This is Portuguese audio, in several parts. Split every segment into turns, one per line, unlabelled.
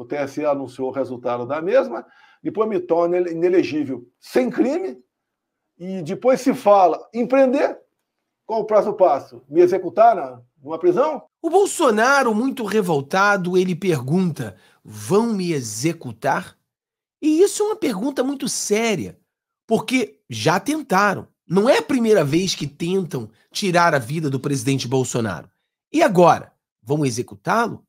o TSE anunciou o resultado da mesma, depois me torna inelegível sem crime, e depois se fala empreender. Qual o próximo passo? Me executar na, numa prisão?
O Bolsonaro, muito revoltado, ele pergunta: vão me executar? E isso é uma pergunta muito séria, porque já tentaram. Não é a primeira vez que tentam tirar a vida do presidente Bolsonaro. E agora? Vão executá-lo?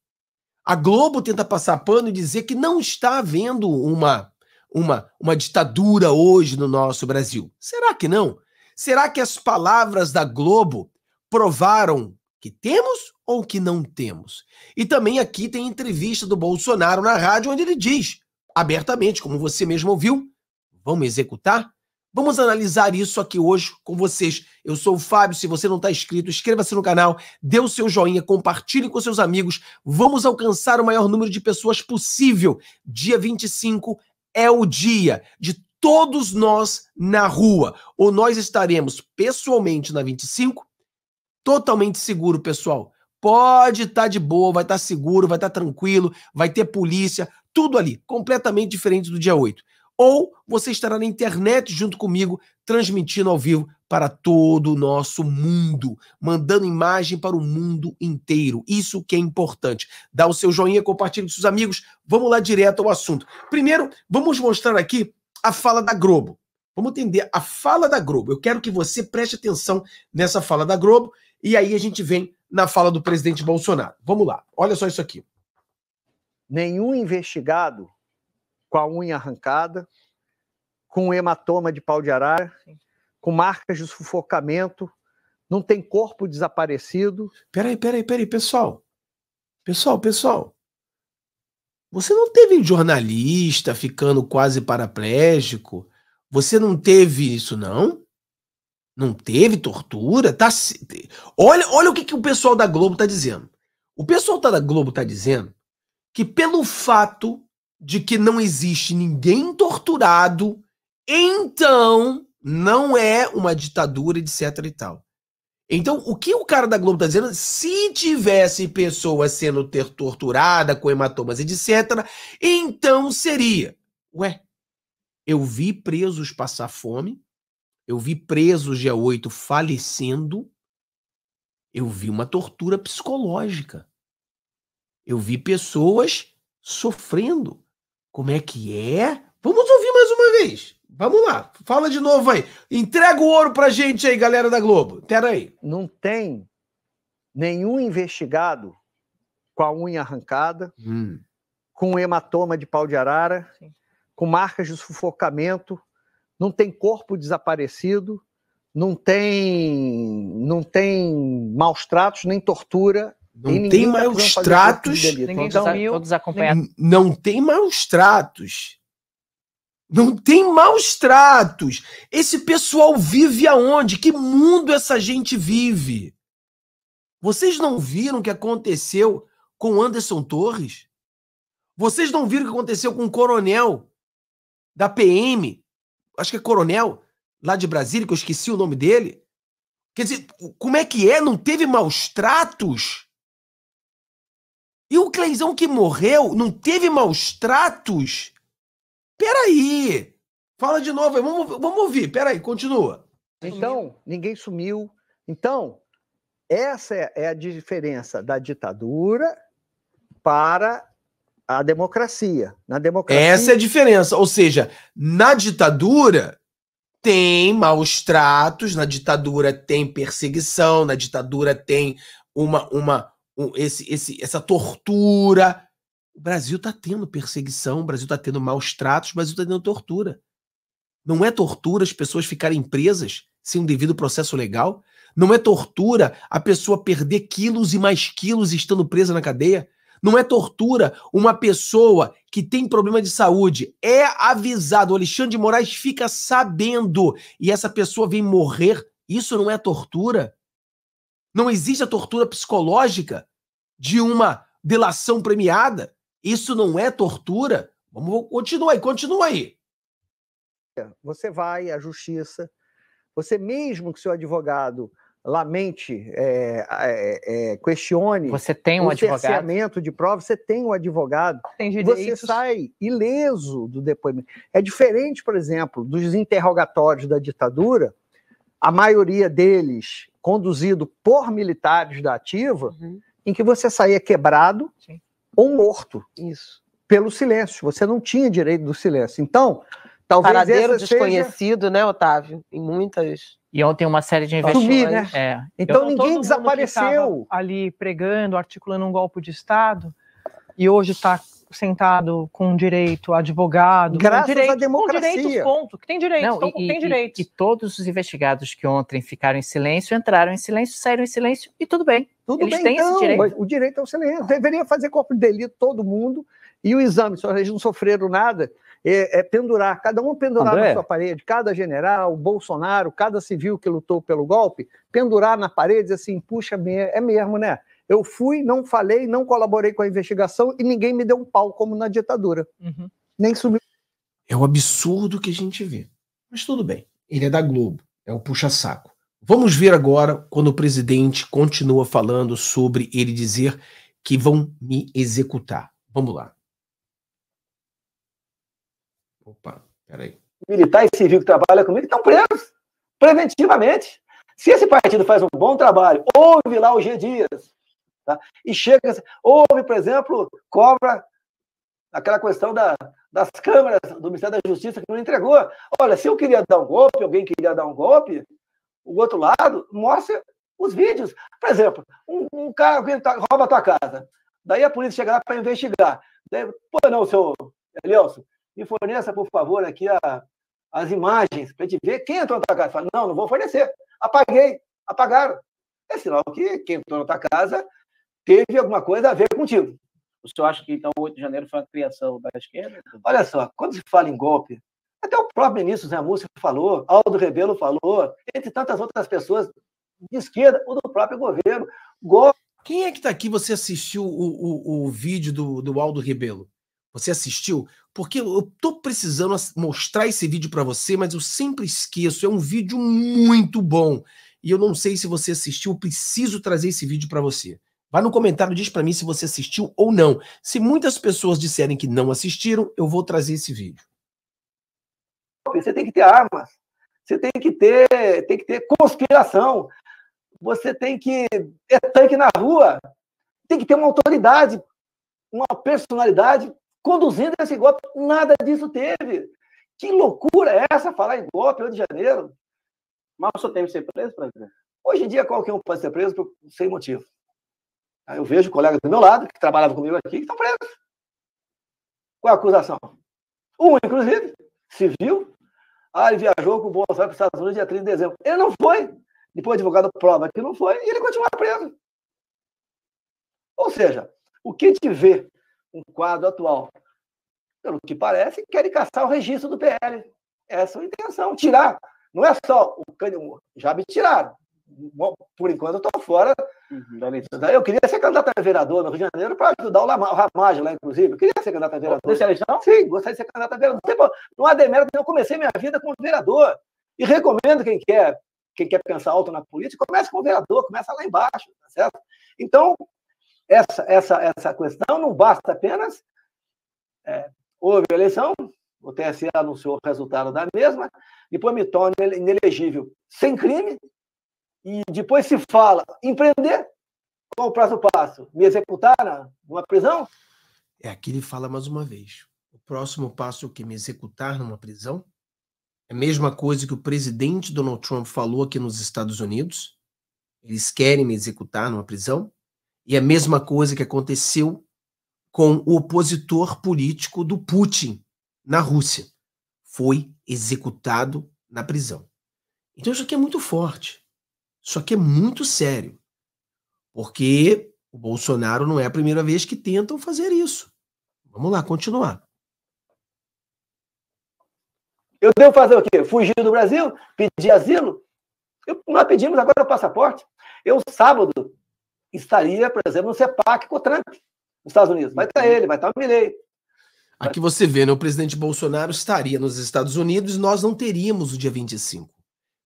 A Globo tenta passar pano e dizer que não está havendo uma, uma, uma ditadura hoje no nosso Brasil. Será que não? Será que as palavras da Globo provaram que temos ou que não temos? E também aqui tem entrevista do Bolsonaro na rádio, onde ele diz abertamente, como você mesmo ouviu, vamos executar Vamos analisar isso aqui hoje com vocês. Eu sou o Fábio. Se você não está inscrito, inscreva-se no canal, dê o seu joinha, compartilhe com seus amigos. Vamos alcançar o maior número de pessoas possível. Dia 25 é o dia de todos nós na rua. Ou nós estaremos pessoalmente na 25, totalmente seguro, pessoal. Pode estar tá de boa, vai estar tá seguro, vai estar tá tranquilo, vai ter polícia, tudo ali, completamente diferente do dia 8 ou você estará na internet junto comigo, transmitindo ao vivo para todo o nosso mundo, mandando imagem para o mundo inteiro. Isso que é importante. Dá o seu joinha, compartilhe com seus amigos. Vamos lá direto ao assunto. Primeiro, vamos mostrar aqui a fala da Globo. Vamos entender a fala da Globo. Eu quero que você preste atenção nessa fala da Globo e aí a
gente vem na fala do presidente Bolsonaro. Vamos lá. Olha só isso aqui. Nenhum investigado com a unha arrancada, com hematoma de pau de arara, com marcas de sufocamento, não tem corpo desaparecido. Peraí, peraí, peraí, pessoal. Pessoal, pessoal.
Você não teve jornalista ficando quase paraplégico? Você não teve isso, não? Não teve tortura? Tá... Olha, olha o que, que o pessoal da Globo tá dizendo. O pessoal da Globo tá dizendo que pelo fato de que não existe ninguém torturado, então não é uma ditadura, etc e tal. Então, o que o cara da Globo está dizendo, se tivesse pessoas sendo torturada com hematomas, etc, então seria. Ué, eu vi presos passar fome, eu vi presos dia 8 falecendo, eu vi uma tortura psicológica. Eu vi pessoas sofrendo. Como é que é? Vamos ouvir mais uma vez. Vamos lá, fala
de novo aí. Entrega o ouro pra gente aí, galera da Globo. Pera aí. Não tem nenhum investigado com a unha arrancada, hum. com hematoma de pau de arara, Sim. com marcas de sufocamento, não tem corpo desaparecido, não tem, não tem maus tratos nem tortura, não tem, tem maus tratos. ninguém todos, todos
Não tem maus tratos. Não tem maus tratos. Esse pessoal vive aonde? Que mundo essa gente vive? Vocês não viram o que aconteceu com Anderson Torres? Vocês não viram o que aconteceu com o um coronel da PM? Acho que é coronel lá de Brasília, que eu esqueci o nome dele. Quer dizer, como é que é? Não teve maus tratos? E o Cleizão que morreu não teve maus tratos? Peraí! Fala de novo, vamos, vamos
ouvir, peraí, continua. Então, ninguém sumiu. Então, essa é, é a diferença da ditadura para a democracia. Na democracia. Essa é a
diferença. Ou seja, na ditadura tem maus tratos, na ditadura tem perseguição, na ditadura tem uma, uma, esse, esse, essa tortura. O Brasil está tendo perseguição, o Brasil está tendo maus tratos, o Brasil está tendo tortura. Não é tortura as pessoas ficarem presas sem um devido processo legal? Não é tortura a pessoa perder quilos e mais quilos estando presa na cadeia? Não é tortura uma pessoa que tem problema de saúde. É avisado. O Alexandre de Moraes fica sabendo e essa pessoa vem morrer. Isso não é tortura? Não existe a tortura psicológica? de uma delação premiada? Isso não é tortura? Vamos continua aí, continua aí.
Você vai à justiça, você mesmo que seu advogado lamente, é, é, é, questione você tem um o advogado. cerceamento de prova, você tem um advogado, tem você sai ileso do depoimento. É diferente, por exemplo, dos interrogatórios da ditadura, a maioria deles conduzido por militares da ativa, uhum em que você saía quebrado Sim. ou morto. Isso. Pelo silêncio. Você não tinha direito do silêncio. Então, talvez. Paradeiro desconhecido, seja... né, Otávio? Em muitas. E ontem uma série de investigações. né? é. Então, então ninguém desapareceu. Ali pregando, articulando um golpe de Estado, e hoje está sentado com direito, advogado, Graças com direito, democracia. com ponto, que tem direito Não, e, tem E, e, todos os investigados que ontem ficaram em silêncio, entraram em silêncio, saíram em silêncio, e tudo bem. Tudo Eles bem, têm então, esse direito. o direito ao é silêncio. Deveria fazer corpo de delito todo mundo, e o exame, se eles não sofreram nada, é, é, pendurar, cada um pendurar André. na sua parede, cada general, Bolsonaro, cada civil que lutou pelo golpe, pendurar na parede assim, puxa, é mesmo, né? Eu fui, não falei, não colaborei com a investigação e ninguém me deu um pau, como na ditadura. Uhum. Nem subiu. É um absurdo que a gente vê. Mas tudo bem.
Ele é da Globo, é o puxa-saco. Vamos ver agora quando o presidente continua falando sobre ele dizer que vão me executar. Vamos lá.
Opa, peraí. Militar e civil que trabalha comigo estão presos preventivamente. Se esse partido faz um bom trabalho, ouve lá o G Dias, Tá? E chega, houve, por exemplo, cobra aquela questão da, das câmeras do Ministério da Justiça que não entregou. Olha, se eu queria dar um golpe, alguém queria dar um golpe, o outro lado mostra os vídeos. Por exemplo, um, um cara que tá, rouba a tua casa. Daí a polícia chega lá para investigar. Daí, Pô, não, senhor Elielson, me forneça, por favor, aqui a, as imagens para a gente ver quem entrou na tua casa. Fala, não, não vou fornecer. Apaguei, apagaram. É sinal que quem entrou na tua casa teve alguma coisa a ver contigo. O senhor acha que então o 8 de janeiro foi uma criação da esquerda? Olha só, quando se fala em golpe, até o próprio ministro Zé Múcio falou, Aldo Rebelo falou, entre tantas outras pessoas de esquerda ou do próprio governo. Golpe. Quem é que está aqui? Você assistiu o, o, o vídeo do, do Aldo Rebelo?
Você assistiu? Porque eu tô precisando mostrar esse vídeo para você, mas eu sempre esqueço. É um vídeo muito bom. E eu não sei se você assistiu, eu preciso trazer esse vídeo para você. Vai no comentário, diz para mim se você assistiu ou não. Se muitas pessoas disserem que não assistiram, eu vou trazer esse vídeo.
Você tem que ter armas. Você tem que ter, tem que ter conspiração. Você tem que ter tanque na rua. Tem que ter uma autoridade, uma personalidade conduzindo esse golpe. Nada disso teve. Que loucura é essa falar em golpe Rio de Janeiro? Mas só tem que ser preso, presidente? Hoje em dia qualquer um pode ser preso sem motivo eu vejo colegas do meu lado, que trabalhavam comigo aqui, que estão presos. Qual é a acusação? Um, inclusive, civil. Ah, ele viajou com o Bolsonaro para os Estados Unidos dia 30 de dezembro. Ele não foi. Depois o advogado prova que não foi e ele continua preso. Ou seja, o que te vê um quadro atual, pelo que parece, querem caçar o registro do PL. Essa é a intenção, tirar. Não é só o já me tiraram, por enquanto, eu estou fora uhum. da eleição. Eu queria ser candidato a vereador no Rio de Janeiro para ajudar o, Lama, o Ramagem lá, inclusive. Eu queria ser candidato a vereador. Você eleição? Sim, gostaria de ser candidato a vereador. Não há demérito, eu comecei minha vida como vereador. E recomendo quem quer, quem quer pensar alto na política, comece como vereador, começa lá embaixo, tá certo? Então, essa, essa, essa questão não basta apenas. É, houve eleição, o TSE anunciou o resultado da mesma, e depois me torna inelegível sem crime, e depois se fala empreender, qual o próximo passo? Me executar numa prisão?
É aqui ele fala mais uma vez. O próximo passo é o que? Me executar numa prisão? É a mesma coisa que o presidente Donald Trump falou aqui nos Estados Unidos. Eles querem me executar numa prisão. E é a mesma coisa que aconteceu com o opositor político do Putin na Rússia. Foi executado na prisão. Então isso aqui é muito forte. Isso aqui é muito sério, porque o Bolsonaro não é a primeira vez que tentam fazer isso. Vamos lá,
continuar. Eu devo fazer o quê? Fugir do Brasil? Pedir asilo? Eu, nós pedimos agora o passaporte. Eu, sábado, estaria, por exemplo, no CEPAC com o Trump, nos Estados Unidos. Vai estar uhum. ele, vai estar o Milley.
Aqui você vê, né? O presidente Bolsonaro estaria nos Estados Unidos e nós não teríamos o dia 25.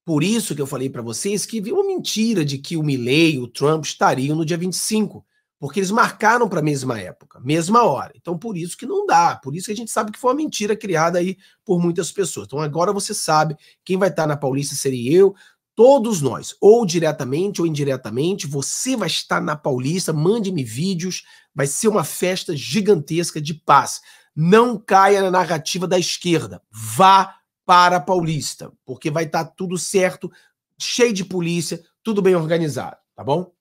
Por isso que eu falei para vocês que viu mentira de que o Milley e o Trump estariam no dia 25, porque eles marcaram para a mesma época, mesma hora. Então, por isso que não dá, por isso que a gente sabe que foi uma mentira criada aí por muitas pessoas. Então, agora você sabe quem vai estar na Paulista seria eu, todos nós, ou diretamente ou indiretamente, você vai estar na Paulista, mande-me vídeos, vai ser uma festa gigantesca de paz. Não caia na narrativa da esquerda. Vá para a Paulista, porque vai estar tá tudo certo, cheio de polícia, tudo bem organizado, tá bom?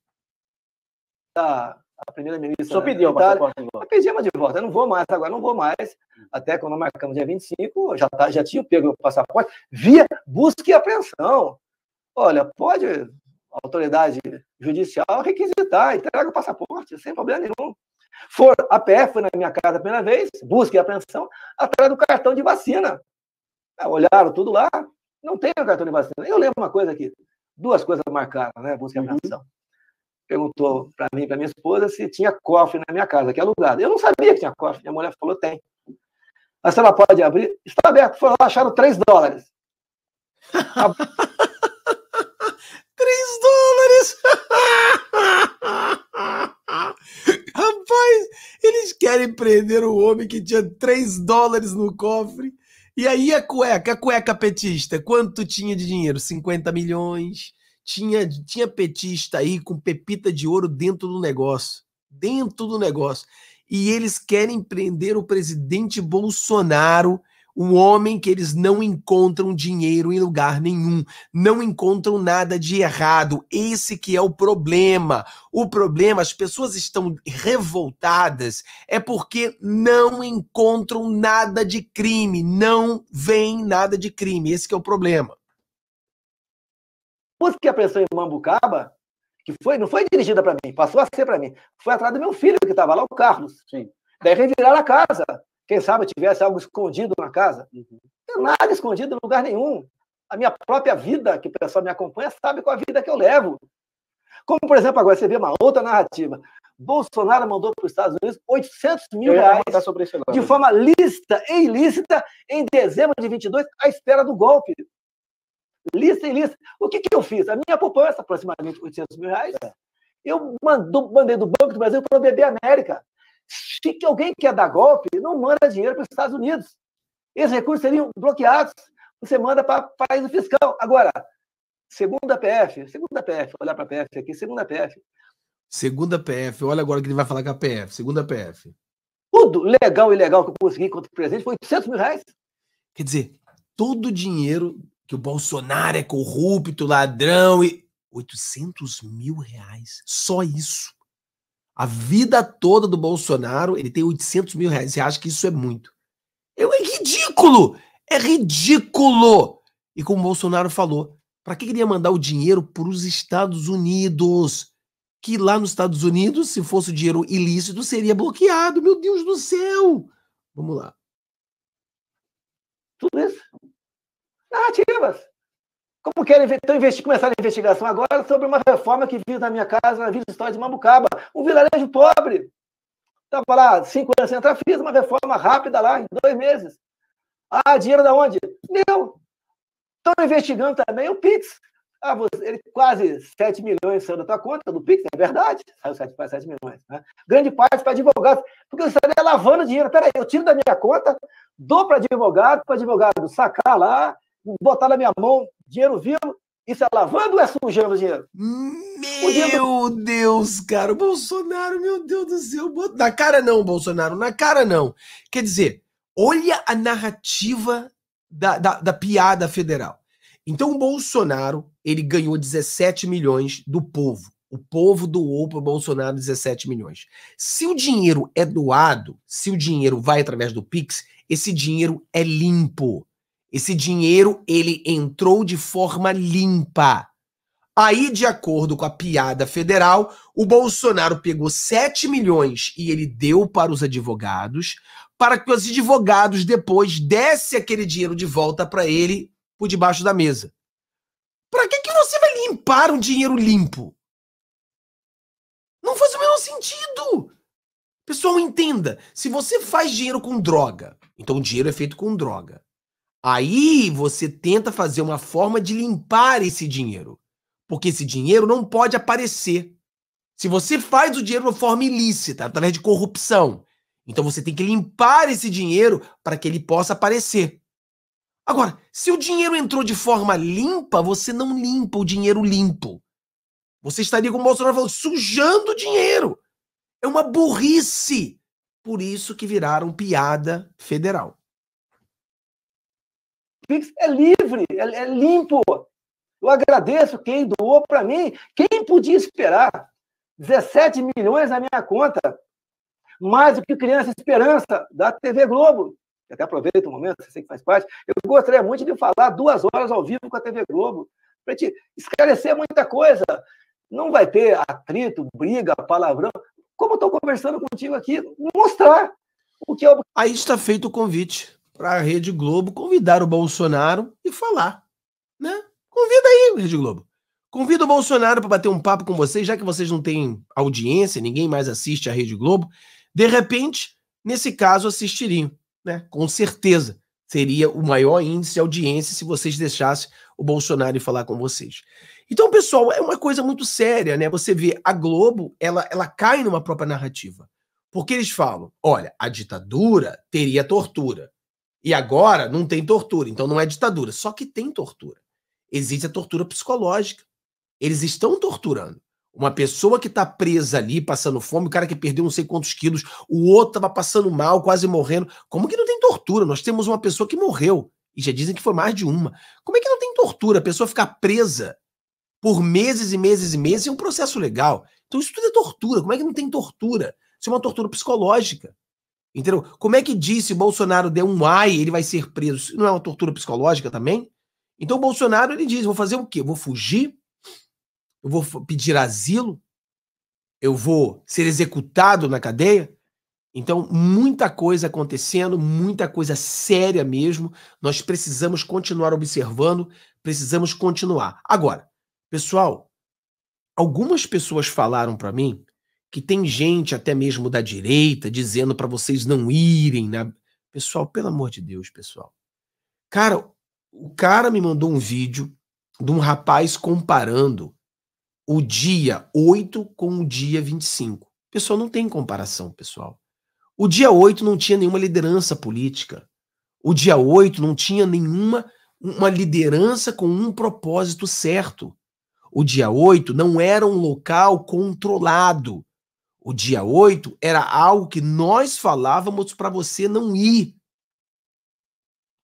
Tá. A primeira-ministra. Só pediu uma de Pedi uma de volta. Eu não vou mais agora, não vou mais. Hum. Até quando marcamos dia 25, já, tá, já tinha pego o passaporte via busca e apreensão. Olha, pode a autoridade judicial requisitar, entrega o passaporte, sem problema nenhum. For, a PF foi na minha casa a primeira vez, busca e apreensão, atrás do cartão de vacina. Ah, olharam tudo lá, não tem o cartão de vacina. Eu lembro uma coisa aqui, duas coisas marcaram, né? Busca e uhum. Perguntou para mim, para minha esposa, se tinha cofre na minha casa, que é alugado. Eu não sabia que tinha cofre, minha mulher falou: tem. A senhora pode abrir? Está aberto. Foram lá, acharam 3 dólares. 3
dólares! Rapaz, eles querem prender o homem que tinha 3 dólares no cofre e aí a cueca, a cueca petista, quanto tinha de dinheiro? 50 milhões. Tinha, tinha petista aí com pepita de ouro dentro do negócio. Dentro do negócio. E eles querem prender o presidente Bolsonaro um homem que eles não encontram dinheiro em lugar nenhum, não encontram nada de errado. Esse que é o problema. O problema, as pessoas estão revoltadas é porque não encontram nada de crime, não vem nada de crime. Esse que é o problema.
Música que a pressão em Mambucaba, que foi, não foi dirigida para mim, passou a ser para mim. Foi atrás do meu filho que estava lá, o Carlos. Sim. Daí reviraram a casa. Quem sabe tivesse algo escondido na casa? Uhum. Não tem nada escondido em lugar nenhum. A minha própria vida, que o pessoal me acompanha, sabe qual é a vida que eu levo. Como, por exemplo, agora você vê uma outra narrativa. Bolsonaro mandou para os Estados Unidos 800 mil reais de forma lícita e ilícita em dezembro de 22, à espera do golpe. Lícita e ilícita. O que, que eu fiz? A minha poupança, aproximadamente 800 mil reais, é. eu mando, mandei do Banco do Brasil para o BB América. Se alguém quer dar golpe, não manda dinheiro para os Estados Unidos. Esses recursos seriam bloqueados, você manda para país fiscal. Agora, segunda PF, segunda PF, olhar para a PF aqui, segunda PF.
Segunda PF, olha agora o que ele vai falar com a PF, segunda PF.
Tudo legal e legal que eu consegui contra o presidente foi 800 mil reais. Quer dizer, todo o dinheiro
que o Bolsonaro é corrupto, ladrão e. 800 mil reais, só isso. A vida toda do Bolsonaro, ele tem 800 mil reais. Você acha que isso é muito? Eu, é ridículo! É ridículo! E como o Bolsonaro falou, para que queria mandar o dinheiro para os Estados Unidos? Que lá nos Estados Unidos, se fosse dinheiro ilícito, seria bloqueado. Meu Deus do céu!
Vamos lá. Tudo isso? Narrativas. Como querem então, investir, começar a investigação agora sobre uma reforma que vive na minha casa, na Vila História de Mambucaba, um vilarejo pobre. Estava lá cinco anos sem entrar, fiz uma reforma rápida lá, em dois meses. Ah, dinheiro da onde? Meu! Estou investigando também o Pix. Ah, você, ele, quase 7 milhões saiu da tua conta, do Pix, é verdade. Saiu 7, 7 milhões. Né? Grande parte para advogado, porque você estaria lavando dinheiro. Peraí, eu tiro da minha conta, dou para advogado, para advogado sacar lá, botar na minha mão dinheiro vivo, isso é lavando ou é sujando dinheiro? Meu dinheiro... Deus,
cara, o Bolsonaro, meu Deus do céu. Na cara não, Bolsonaro, na cara não. Quer dizer, olha a narrativa da, da, da piada federal. Então o Bolsonaro, ele ganhou 17 milhões do povo. O povo doou para o Bolsonaro 17 milhões. Se o dinheiro é doado, se o dinheiro vai através do Pix, esse dinheiro é limpo. Esse dinheiro ele entrou de forma limpa. Aí, de acordo com a piada federal, o Bolsonaro pegou 7 milhões e ele deu para os advogados, para que os advogados depois dessem aquele dinheiro de volta para ele por debaixo da mesa. Para que, que você vai limpar um dinheiro limpo? Não faz o menor sentido. Pessoal, entenda. Se você faz dinheiro com droga, então o dinheiro é feito com droga. Aí você tenta fazer uma forma de limpar esse dinheiro. Porque esse dinheiro não pode aparecer. Se você faz o dinheiro de uma forma ilícita, através de corrupção, então você tem que limpar esse dinheiro para que ele possa aparecer. Agora, se o dinheiro entrou de forma limpa, você não limpa o dinheiro limpo. Você estaria, como o Bolsonaro falou, sujando o dinheiro. É uma burrice. Por isso que viraram piada
federal. Pix é livre, é, é limpo. Eu agradeço quem doou para mim. Quem podia esperar 17 milhões na minha conta? Mais do que Criança Esperança, da TV Globo. Eu até aproveito o momento, você que faz parte. Eu gostaria muito de falar duas horas ao vivo com a TV Globo, para te esclarecer muita coisa. Não vai ter atrito, briga, palavrão. Como estou conversando contigo aqui, mostrar o que é. O... Aí está feito o convite para a Rede Globo convidar o Bolsonaro
e falar, né? Convida aí, Rede Globo. Convida o Bolsonaro para bater um papo com vocês, já que vocês não têm audiência, ninguém mais assiste a Rede Globo. De repente, nesse caso, assistiriam, né? Com certeza seria o maior índice de audiência se vocês deixassem o Bolsonaro falar com vocês. Então, pessoal, é uma coisa muito séria, né? Você vê a Globo, ela, ela cai numa própria narrativa. Porque eles falam: olha, a ditadura teria tortura. E agora não tem tortura, então não é ditadura. Só que tem tortura. Existe a tortura psicológica. Eles estão torturando. Uma pessoa que está presa ali, passando fome, o cara que perdeu não sei quantos quilos, o outro estava passando mal, quase morrendo. Como que não tem tortura? Nós temos uma pessoa que morreu. E já dizem que foi mais de uma. Como é que não tem tortura? A pessoa ficar presa por meses e meses e meses é um processo legal. Então isso tudo é tortura. Como é que não tem tortura? Isso é uma tortura psicológica. Entendeu? Como é que diz se Bolsonaro der um ai, ele vai ser preso? Isso não é uma tortura psicológica também? Então o Bolsonaro ele diz: vou fazer o quê? vou fugir? Eu vou pedir asilo? Eu vou ser executado na cadeia? Então, muita coisa acontecendo, muita coisa séria mesmo. Nós precisamos continuar observando, precisamos continuar. Agora, pessoal, algumas pessoas falaram para mim que tem gente até mesmo da direita dizendo para vocês não irem né? Pessoal, pelo amor de Deus, pessoal. Cara, o cara me mandou um vídeo de um rapaz comparando o dia 8 com o dia 25. Pessoal, não tem comparação, pessoal. O dia 8 não tinha nenhuma liderança política. O dia 8 não tinha nenhuma uma liderança com um propósito certo. O dia 8 não era um local controlado o dia 8 era algo que nós falávamos para você não ir.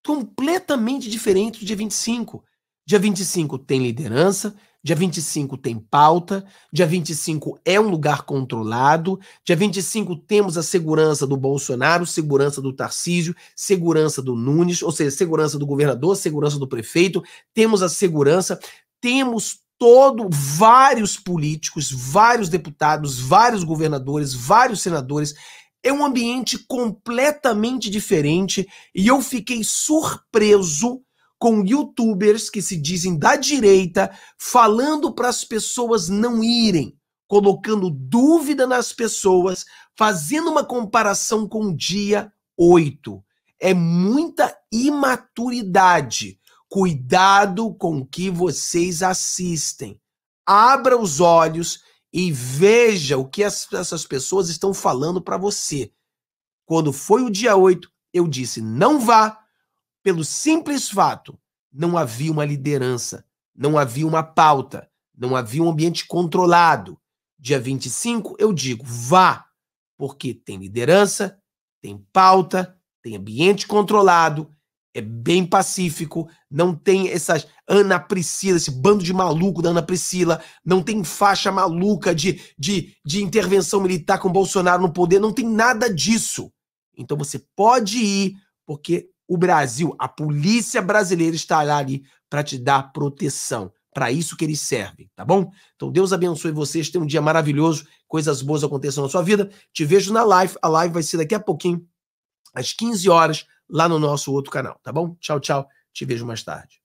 Completamente diferente do dia 25. Dia 25 tem liderança, dia 25 tem pauta, dia 25 é um lugar controlado, dia 25 temos a segurança do Bolsonaro, segurança do Tarcísio, segurança do Nunes, ou seja, segurança do governador, segurança do prefeito, temos a segurança, temos todo, vários políticos, vários deputados, vários governadores, vários senadores. É um ambiente completamente diferente e eu fiquei surpreso com youtubers que se dizem da direita falando para as pessoas não irem, colocando dúvida nas pessoas, fazendo uma comparação com o dia 8. É muita imaturidade. Cuidado com o que vocês assistem. Abra os olhos e veja o que essas pessoas estão falando para você. Quando foi o dia 8, eu disse: não vá, pelo simples fato, não havia uma liderança, não havia uma pauta, não havia um ambiente controlado. Dia 25, eu digo: vá, porque tem liderança, tem pauta, tem ambiente controlado é bem pacífico, não tem essas Ana Priscila, esse bando de maluco da Ana Priscila, não tem faixa maluca de, de, de intervenção militar com Bolsonaro no poder, não tem nada disso. Então você pode ir, porque o Brasil, a polícia brasileira estará ali para te dar proteção. Para isso que eles servem, tá bom? Então Deus abençoe vocês, tenham um dia maravilhoso, coisas boas aconteçam na sua vida. Te vejo na live, a live vai ser daqui a pouquinho, às 15 horas lá no nosso outro canal, tá bom? Tchau, tchau. Te vejo mais tarde.